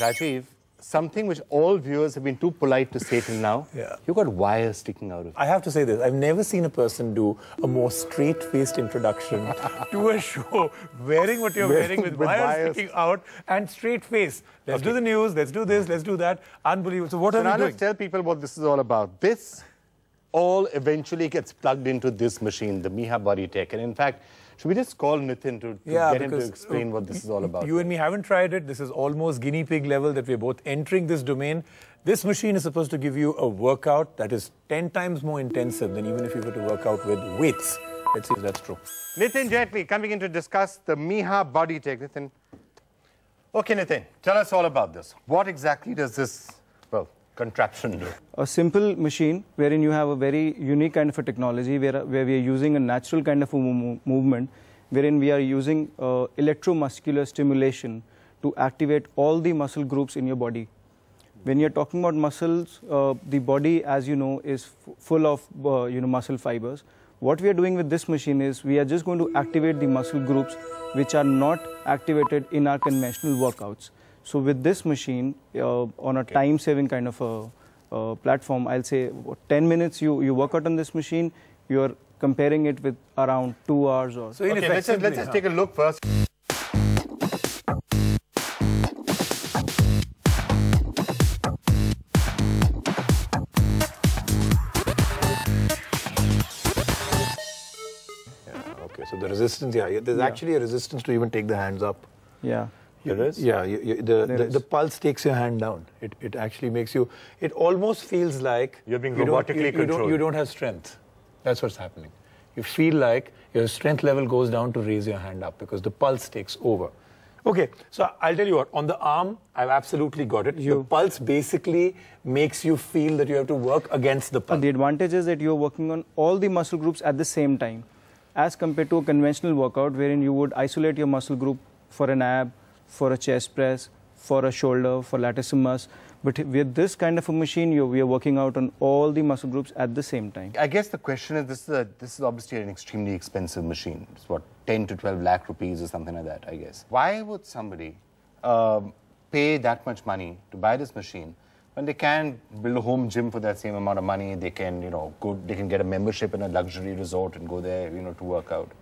Rajiv, something which all viewers have been too polite to say till now. Yeah. You've got wires sticking out of you. I have to say this. I've never seen a person do a more straight-faced introduction to a show wearing what you're wearing, wearing with, with wires, wires, sticking out and straight face. Let's okay. do the news, let's do this, let's do that. Unbelievable. So what so are we doing? let's tell people what this is all about. This all eventually gets plugged into this machine, the Miha Body Tech. And in fact, should we just call Nitin to, to yeah, get him to uh, explain what this is all about? You and me haven't tried it. This is almost guinea pig level that we're both entering this domain. This machine is supposed to give you a workout that is 10 times more intensive than even if you were to work out with weights. Let's see if that's true. Nitin Jetley coming in to discuss the Miha body tech. Nitin. Okay, Nitin, tell us all about this. What exactly does this contraption do? A simple machine wherein you have a very unique kind of a technology where, where we are using a natural kind of a movement wherein we are using uh, electromuscular stimulation to activate all the muscle groups in your body. When you're talking about muscles, uh, the body, as you know, is full of uh, you know muscle fibers. What we are doing with this machine is we are just going to activate the muscle groups which are not activated in our conventional workouts. So with this machine, uh, on a okay. time-saving kind of a uh, platform, I'll say 10 minutes you, you work out on this machine, you're comparing it with around two hours or so. Okay, let's just, let's just take a look first. Yeah, okay, so the resistance, yeah, there's yeah. actually a resistance to even take the hands up. Yeah there is. Yeah, you, you, the, the, is. the, pulse takes your hand down. It, it actually makes you, it almost feels like you're being robotically you controlled. Don't, you don't have strength. That's what's happening. You feel like your strength level goes down to raise your hand up because the pulse takes over. Okay, so I'll tell you what, on the arm, I've absolutely got it. You, the pulse basically makes you feel that you have to work against the pulse. The advantage is that you're working on all the muscle groups at the same time as compared to a conventional workout wherein you would isolate your muscle group for an ab for a chest press, for a shoulder, for latissimus. But with this kind of a machine, we are working out on all the muscle groups at the same time. I guess the question is, this is, a, this is obviously an extremely expensive machine. It's what, 10 to 12 lakh rupees or something like that, I guess. Why would somebody um, pay that much money to buy this machine when they can build a home gym for that same amount of money? They can, you know, go, they can get a membership in a luxury resort and go there, you know, to work out.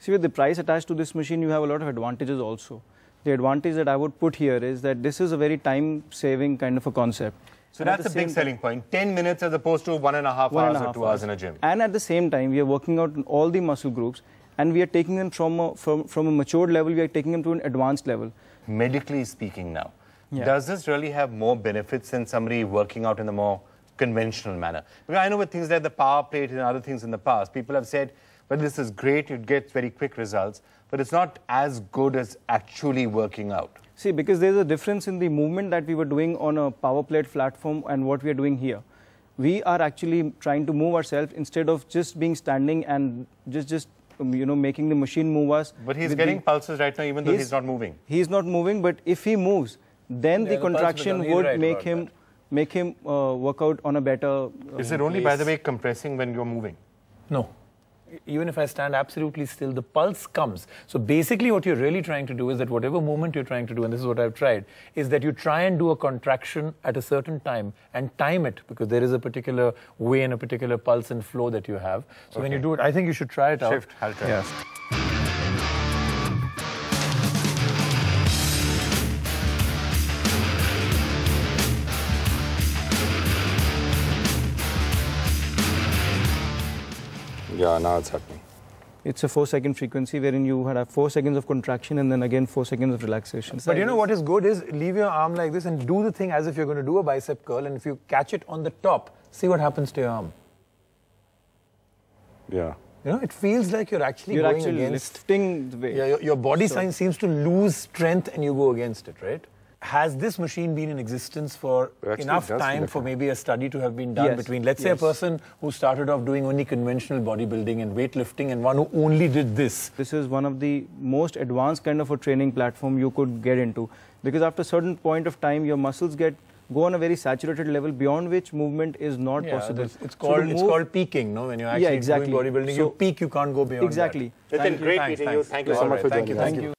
See, with the price attached to this machine, you have a lot of advantages also the advantage that I would put here is that this is a very time-saving kind of a concept. So and that's a big selling point. 10 minutes as opposed to one and a half one hours a half or two hours. hours in a gym. And at the same time, we are working out all the muscle groups and we are taking them from a, from, from a matured level, we are taking them to an advanced level. Medically speaking now, yeah. does this really have more benefits than somebody working out in the more conventional manner? Because I know with things like the power plate and other things in the past, people have said, but this is great, it gets very quick results, but it's not as good as actually working out. See, because there's a difference in the movement that we were doing on a power plate platform and what we are doing here. We are actually trying to move ourselves instead of just being standing and just, just um, you know, making the machine move us. But he's getting the, pulses right now, even though he's, he's not moving. He's not moving, but if he moves, then yeah, the, the contraction would right make him make him uh, work out on a better. Uh, Is um, it only, place. by the way, compressing when you're moving? No even if I stand absolutely still, the pulse comes. So basically, what you're really trying to do is that whatever movement you're trying to do, and this is what I've tried, is that you try and do a contraction at a certain time and time it because there is a particular way and a particular pulse and flow that you have. So okay. when you do it, I think you should try it out. Shift, I'll try. Yeah, now it's happening. It's a four second frequency wherein you have four seconds of contraction and then again four seconds of relaxation. But you know what is good is leave your arm like this and do the thing as if you're going to do a bicep curl. And if you catch it on the top, see what happens to your arm. Yeah. You know, it feels like you're actually you're going actually against. Lifting the weight. Yeah, your, your body so. sign seems to lose strength and you go against it, right? has this machine been in existence for Actually, enough time for maybe a study to have been done yes. between, let's yes. say, a person who started off doing only conventional bodybuilding and weightlifting and one who only did this? This is one of the most advanced kind of a training platform you could get into because after a certain point of time, your muscles get go on a very saturated level beyond which movement is not yeah, possible. It's called, so it's called peaking, no? When you're actually yeah, exactly. doing bodybuilding, so, you peak, you can't go beyond Exactly. That. It's thank been you, great thanks, meeting thanks. you. Thank you so much for joining us. Thank you.